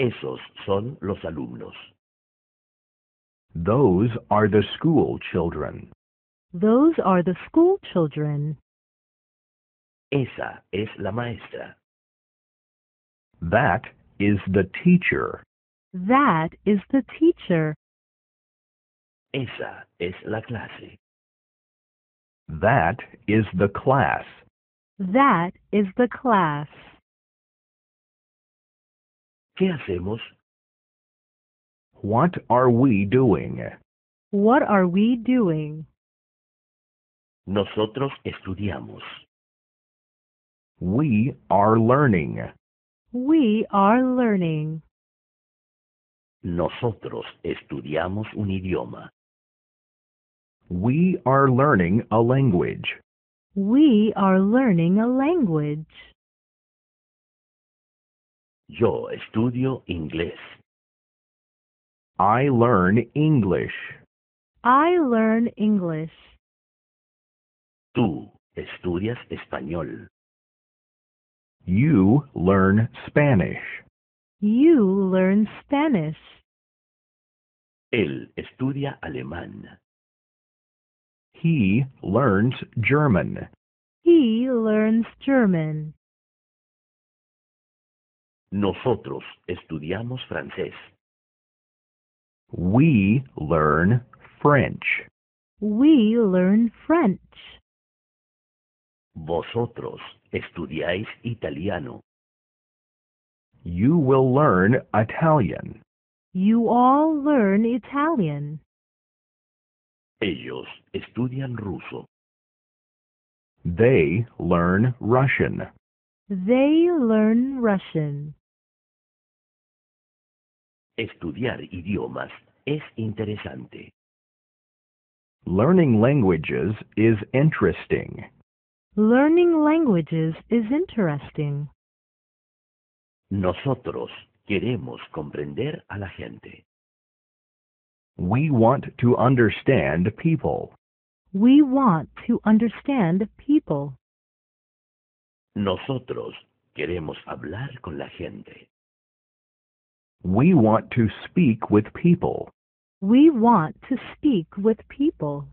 Esos son los alumnos. Those are the school children. Those are the school children. Esa es la maestra. That is the teacher. That is the teacher. Esa es la clase. That is the class. That is the class. ¿Qué hacemos? What are we doing? What are we doing? Nosotros estudiamos. We are learning. We are learning. Nosotros estudiamos un idioma. We are learning a language. We are learning a language. Yo estudio inglés. I learn English. I learn English. Tú estudias español. You learn Spanish. You learn Spanish. Él estudia alemán. He learns German. He learns German. Nosotros estudiamos francés. We learn French. We learn French. Vosotros estudiáis italiano. You will learn Italian. You all learn Italian. Ellos estudian ruso. They learn Russian. They learn Russian. Estudiar idiomas es interesante. Learning languages is interesting. Learning languages is interesting. Nosotros queremos comprender a la gente. We want to understand people. We want to understand people. Nosotros queremos hablar con la gente. We want to speak with people. We want to speak with people.